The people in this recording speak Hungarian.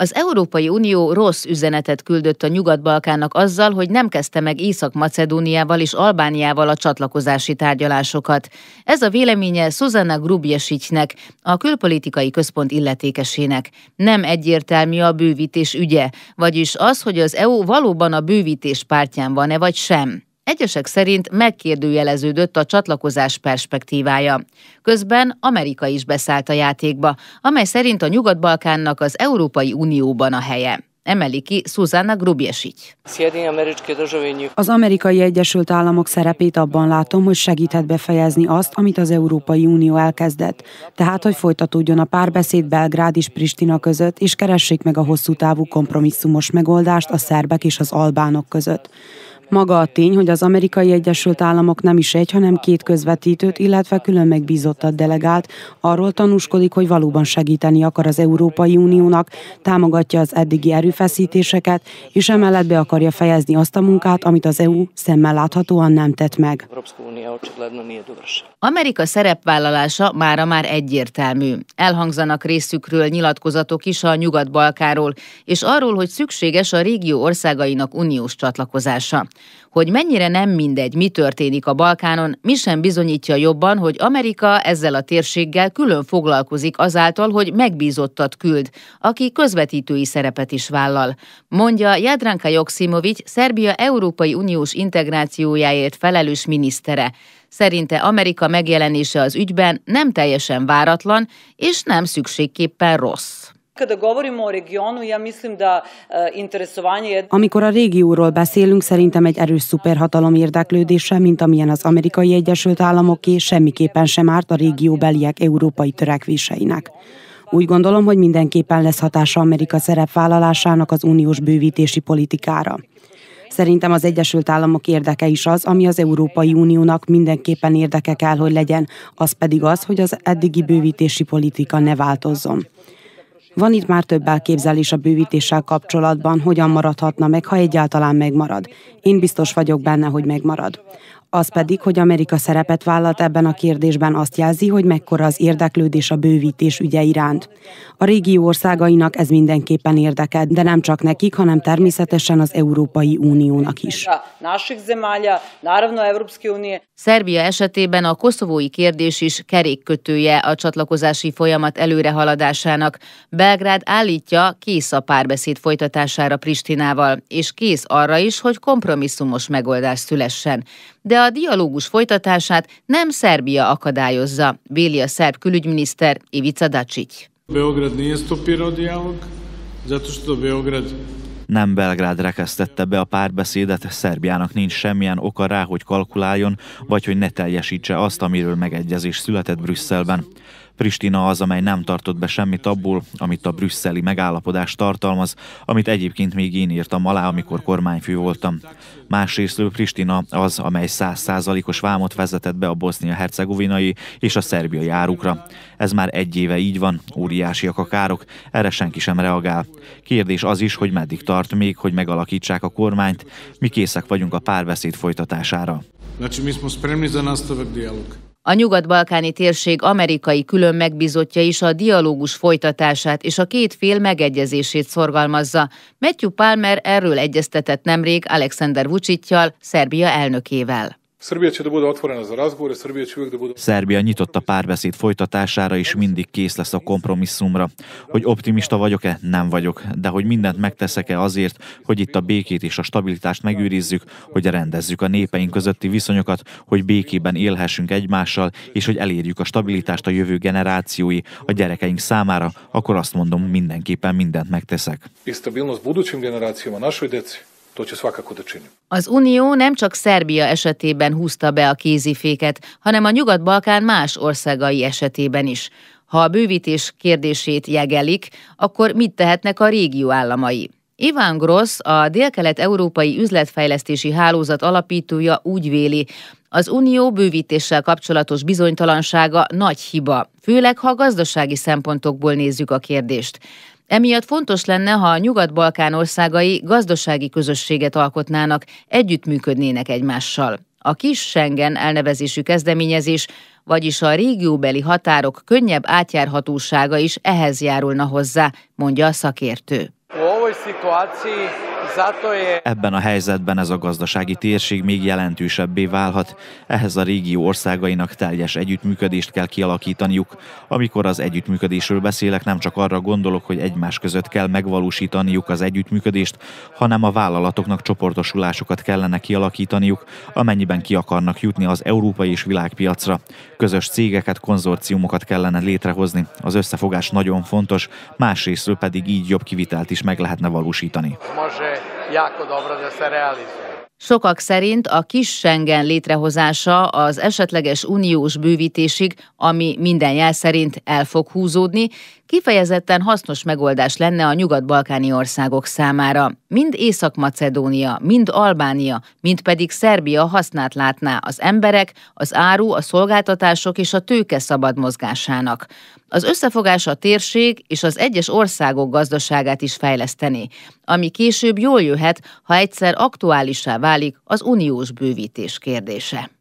Az Európai Unió rossz üzenetet küldött a Nyugat-Balkánnak azzal, hogy nem kezdte meg Észak-Macedóniával és Albániával a csatlakozási tárgyalásokat. Ez a véleménye Susanna Grubjesicnek, a külpolitikai központ illetékesének. Nem egyértelmű a bővítés ügye, vagyis az, hogy az EU valóban a bővítés pártján van-e vagy sem. Egyesek szerint megkérdőjeleződött a csatlakozás perspektívája. Közben Amerika is beszállt a játékba, amely szerint a Nyugat-Balkánnak az Európai Unióban a helye emeli ki Susanna Grubiesic. Az amerikai Egyesült Államok szerepét abban látom, hogy segíthet befejezni azt, amit az Európai Unió elkezdett. Tehát, hogy folytatódjon a párbeszéd Belgrád és Pristina között, és keressék meg a hosszú távú kompromisszumos megoldást a szerbek és az albánok között. Maga a tény, hogy az amerikai Egyesült Államok nem is egy, hanem két közvetítőt, illetve külön megbízottat delegált, arról tanúskodik, hogy valóban segíteni akar az Európai Uniónak, támogatja az eddigi erőfeszítéseket, és emellett be akarja fejezni azt a munkát, amit az EU szemmel láthatóan nem tett meg. Amerika szerepvállalása mára már egyértelmű. Elhangzanak részükről nyilatkozatok is a Nyugat-Balkáról, és arról, hogy szükséges a régió országainak uniós csatlakozása. Hogy mennyire nem mindegy, mi történik a Balkánon, mi sem bizonyítja jobban, hogy Amerika ezzel a térséggel külön foglalkozik azáltal, hogy megbízottat küld, aki közvetítői szerepet is vállal. Mondja Jadranka Joksimovic, Szerbia Európai Uniós integrációjáért felelős minisztere. Szerinte Amerika megjelenése az ügyben nem teljesen váratlan, és nem szükségképpen rossz. Kada govorimo o regionu, ja mislim da e, interesovanje... Amikor a régióról beszélünk, szerintem egy erős szuperhatalom érdeklődése, mint amilyen az amerikai Egyesült Államoké, semmiképpen sem árt a régió beliek európai törekvéseinek. Úgy gondolom, hogy mindenképpen lesz hatása Amerika szerepvállalásának az uniós bővítési politikára. Szerintem az Egyesült Államok érdeke is az, ami az Európai Uniónak mindenképpen érdeke kell, hogy legyen, az pedig az, hogy az eddigi bővítési politika ne változzon. Van itt már több elképzelés a bővítéssel kapcsolatban, hogyan maradhatna meg, ha egyáltalán megmarad. Én biztos vagyok benne, hogy megmarad. Az pedig, hogy Amerika szerepet vállalt ebben a kérdésben azt jelzi, hogy mekkora az érdeklődés a bővítés ügye iránt. A régió országainak ez mindenképpen érdekel, de nem csak nekik, hanem természetesen az Európai Uniónak is. Szerbia esetében a koszovói kérdés is kerékkötője a csatlakozási folyamat előrehaladásának. Belgrád állítja, kész a párbeszéd folytatására Pristinával, és kész arra is, hogy kompromisszumos megoldás szülessen. De a dialógus folytatását nem Szerbia akadályozza, véli a szerb külügyminiszter Ivica Dacic. Beograd nije stopirao dialog, zato što Beograd nem Belgrád rekesztette be a párbeszédet, Szerbiának nincs semmilyen oka rá, hogy kalkuláljon, vagy hogy ne teljesítse azt, amiről megegyezés született Brüsszelben. Pristina az, amely nem tartott be semmit abból, amit a brüsszeli megállapodás tartalmaz, amit egyébként még én írtam alá, amikor kormányfő voltam. Másrészt Pristina az, amely 100%-os vámot vezetett be a bosznia-hercegovinai és a szerbiai árukra. Ez már egy éve így van, óriásiak a károk, erre senki sem reagál. Kérdés az is, hogy meddig tart még, hogy megalakítsák a kormányt, mi készek vagyunk a párbeszéd folytatására. Znači, mi smo spremni za nastavak dialoga. A nyugat-balkáni térség amerikai külön megbizotja is a dialógus folytatását és a két fél megegyezését szorgalmazza. Matthew Palmer erről egyeztetett nemrég Alexander Vucicjal, Szerbia elnökével. Szerbia nyitott a párbeszéd folytatására, és mindig kész lesz a kompromisszumra. Hogy optimista vagyok-e? Nem vagyok. De hogy mindent megteszek-e azért, hogy itt a békét és a stabilitást megőrizzük, hogy rendezzük a népeink közötti viszonyokat, hogy békében élhessünk egymással, és hogy elérjük a stabilitást a jövő generációi, a gyerekeink számára, akkor azt mondom, mindenképpen mindent megteszek. És a budućim a našoj deci. To će svakako da činim. Az Unió nem csak Szerbia esetében húzta be a kéziféket, hanem a Nyugat-Balkán más országai esetében is. Ha a bővítés kérdését jegelik, akkor mit tehetnek a régió államai? Iván Gross, a Dél-Kelet-Európai Üzletfejlesztési Hálózat alapítója úgy véli, az unió bővítéssel kapcsolatos bizonytalansága nagy hiba, főleg ha gazdasági szempontokból nézzük a kérdést. Emiatt fontos lenne, ha a Nyugat-Balkán országai gazdasági közösséget alkotnának, együttműködnének egymással. A kis Schengen elnevezésű kezdeményezés, vagyis a régióbeli határok könnyebb átjárhatósága is ehhez járulna hozzá, mondja a szakértő. Ebben a helyzetben ez a gazdasági térség még jelentősebbé válhat, ehhez a régió országainak teljes együttműködést kell kialakítaniuk. Amikor az együttműködésről beszélek, nem csak arra gondolok, hogy egymás között kell megvalósítaniuk az együttműködést, hanem a vállalatoknak csoportosulásokat kellene kialakítaniuk, amennyiben ki akarnak jutni az európai és világpiacra. Közös cégeket, konzorciumokat kellene létrehozni. Az összefogás nagyon fontos, másrésztről pedig így jobb kivitelt is meg lehetne valósítani. Eh, Sokak szerint a kis Schengen létrehozása az esetleges uniós bővítésig, ami minden jel szerint el fog húzódni, kifejezetten hasznos megoldás lenne a nyugat-balkáni országok számára. Mind Észak-Macedónia, mind Albánia, mind pedig Szerbia hasznát látná az emberek, az áru, a szolgáltatások és a tőke szabad mozgásának. Az összefogás a térség és az egyes országok gazdaságát is fejleszteni, ami később jól jöhet, ha egyszer aktuálisá válik az uniós bővítés kérdése.